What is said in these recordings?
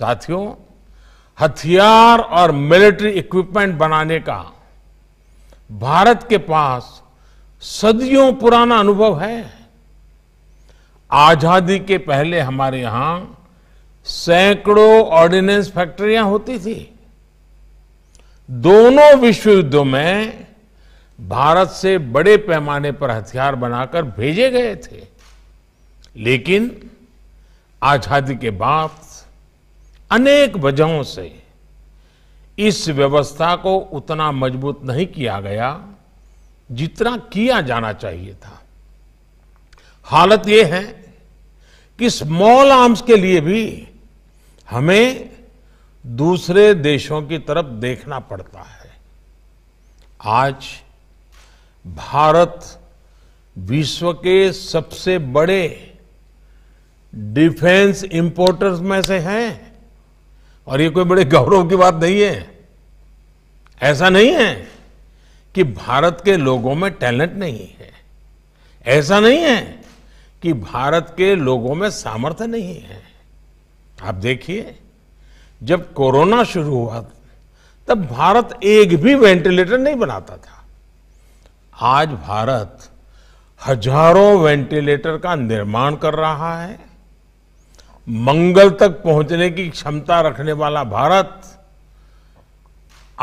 साथियों हथियार और मिलिट्री इक्विपमेंट बनाने का भारत के पास सदियों पुराना अनुभव है आजादी के पहले हमारे यहां सैकड़ों ऑर्डिनेंस फैक्ट्रियां होती थी दोनों विश्व युद्धों में भारत से बड़े पैमाने पर हथियार बनाकर भेजे गए थे लेकिन आजादी के बाद अनेक वजहों से इस व्यवस्था को उतना मजबूत नहीं किया गया जितना किया जाना चाहिए था हालत यह है कि स्मॉल आर्म्स के लिए भी हमें दूसरे देशों की तरफ देखना पड़ता है आज भारत विश्व के सबसे बड़े डिफेंस इंपोर्टर्स में से हैं और ये कोई बड़े गौरव की बात नहीं है ऐसा नहीं है कि भारत के लोगों में टैलेंट नहीं है ऐसा नहीं है कि भारत के लोगों में सामर्थ्य नहीं है आप देखिए जब कोरोना शुरू हुआ तब भारत एक भी वेंटिलेटर नहीं बनाता था आज भारत हजारों वेंटिलेटर का निर्माण कर रहा है मंगल तक पहुंचने की क्षमता रखने वाला भारत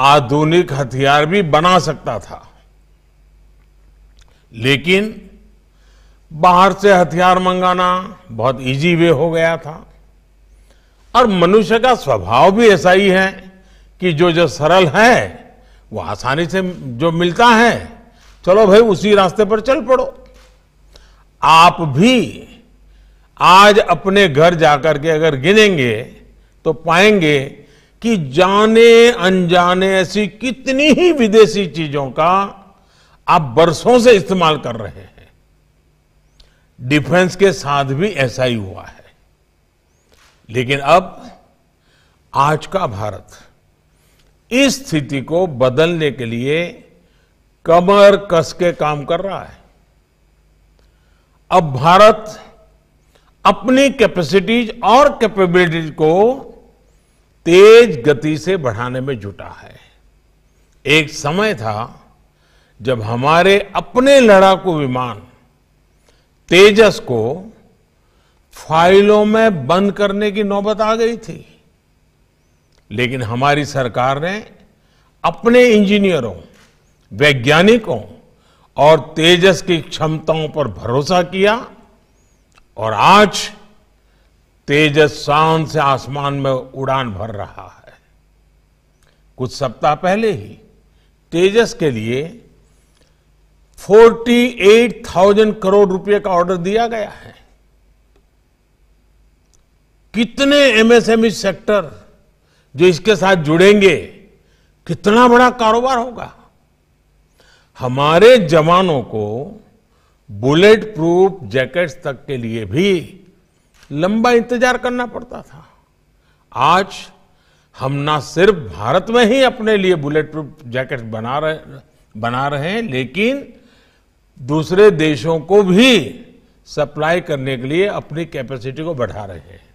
आधुनिक हथियार भी बना सकता था लेकिन बाहर से हथियार मंगाना बहुत इजी वे हो गया था और मनुष्य का स्वभाव भी ऐसा ही है कि जो जो सरल है वो आसानी से जो मिलता है चलो भाई उसी रास्ते पर चल पड़ो आप भी आज अपने घर जाकर के अगर गिनेंगे तो पाएंगे कि जाने अनजाने ऐसी कितनी ही विदेशी चीजों का आप बरसों से इस्तेमाल कर रहे हैं डिफेंस के साथ भी ऐसा ही हुआ है लेकिन अब आज का भारत इस स्थिति को बदलने के लिए कमर कस के काम कर रहा है अब भारत अपनी कैपेसिटीज और कैपेबिलिटीज को तेज गति से बढ़ाने में जुटा है एक समय था जब हमारे अपने लड़ाकू विमान तेजस को फाइलों में बंद करने की नौबत आ गई थी लेकिन हमारी सरकार ने अपने इंजीनियरों वैज्ञानिकों और तेजस की क्षमताओं पर भरोसा किया और आज तेजस शान से आसमान में उड़ान भर रहा है कुछ सप्ताह पहले ही तेजस के लिए 48,000 करोड़ रुपए का ऑर्डर दिया गया है कितने एमएसएमई सेक्टर जो इसके साथ जुड़ेंगे कितना बड़ा कारोबार होगा हमारे जवानों को बुलेट प्रूफ जैकेट्स तक के लिए भी लंबा इंतजार करना पड़ता था आज हम ना सिर्फ भारत में ही अपने लिए बुलेट प्रूफ जैकेट बना रहे बना रहे हैं लेकिन दूसरे देशों को भी सप्लाई करने के लिए अपनी कैपेसिटी को बढ़ा रहे हैं